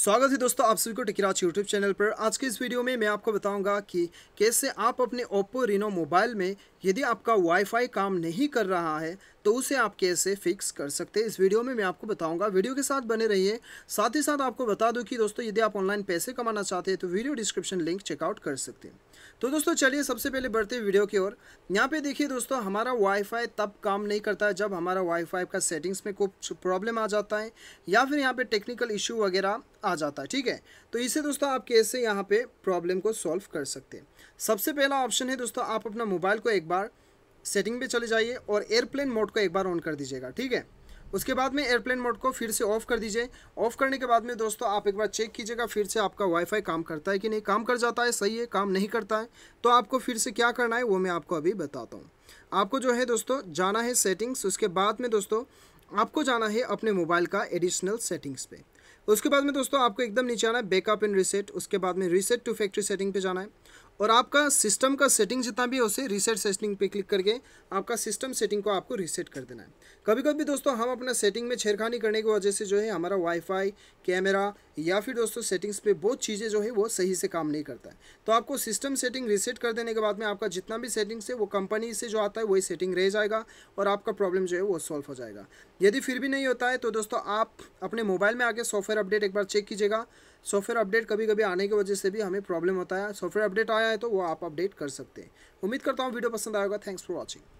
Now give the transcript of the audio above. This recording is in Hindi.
स्वागत है दोस्तों आप सभी को टिकराज यूट्यूब चैनल पर आज के इस वीडियो में मैं आपको बताऊंगा कि कैसे आप अपने ओप्पो रिनो मोबाइल में यदि आपका वाईफाई काम नहीं कर रहा है तो उसे आप कैसे फिक्स कर सकते हैं इस वीडियो में मैं आपको बताऊंगा वीडियो के साथ बने रहिए साथ ही साथ आपको बता दूं कि दोस्तों यदि आप ऑनलाइन पैसे कमाना चाहते हैं तो वीडियो डिस्क्रिप्शन लिंक चेकआउट कर सकते हैं तो दोस्तों चलिए सबसे पहले बढ़ते वीडियो की ओर यहाँ पे देखिए दोस्तों हमारा वाईफाई तब काम नहीं करता जब हमारा वाईफाई का सेटिंग्स में कुछ प्रॉब्लम आ जाता है या फिर यहाँ पे टेक्निकल इशू वगैरह आ जाता है ठीक है तो इसे दोस्तों आप कैसे यहाँ पे प्रॉब्लम को सॉल्व कर सकते हैं सबसे पहला ऑप्शन है दोस्तों आप अपना मोबाइल को एक बार सेटिंग पे चले जाइए और एयरप्लेन मोड को एक बार ऑन कर दीजिएगा ठीक है उसके बाद में एयरप्लेन मोड को फिर से ऑफ कर दीजिए ऑफ करने के बाद में दोस्तों आप एक बार चेक कीजिएगा फिर से आपका वाईफाई काम करता है कि नहीं काम कर जाता है सही है काम नहीं करता है तो आपको फिर से क्या करना है वो मैं आपको अभी बताता हूँ आपको जो है दोस्तों जाना है सेटिंग्स उसके बाद में दोस्तों आपको जाना है अपने मोबाइल का एडिशनल सेटिंग्स पे उसके बाद में दोस्तों आपको एकदम नीचे आना है बैकअप एंड रिसेट उसके बाद में रिसेट टू फैक्ट्री सेटिंग पे जाना है और आपका सिस्टम का सेटिंग जितना भी हो उसे रीसेट सेटिंग पे क्लिक करके आपका सिस्टम सेटिंग को आपको रीसेट कर देना है कभी कभी दोस्तों हम अपना सेटिंग में छेड़खानी करने की वजह से जो है हमारा वाईफाई कैमरा या फिर दोस्तों सेटिंग्स पे बहुत चीज़ें जो है वो सही से काम नहीं करता है तो आपको सिस्टम सेटिंग रीसेट कर देने के बाद में आपका जितना भी सेटिंग्स है वो कंपनी से जो आता है वही सेटिंग रह जाएगा और आपका प्रॉब्लम जो है वो सॉल्व हो जाएगा यदि फिर भी नहीं होता है तो दोस्तों आप अपने मोबाइल में आके सॉफ्टवेयर अपडेट एक बार चेक कीजिएगा सॉफ्टवेयर अपडेट कभी कभी आने की वजह से भी हमें प्रॉब्लम होता है सॉफ्टवेयर अपडेट आया है तो वो आप अपडेट कर सकते हैं उम्मीद करता हूँ वीडियो पसंद आएगा थैंक्स फॉर वॉचिंग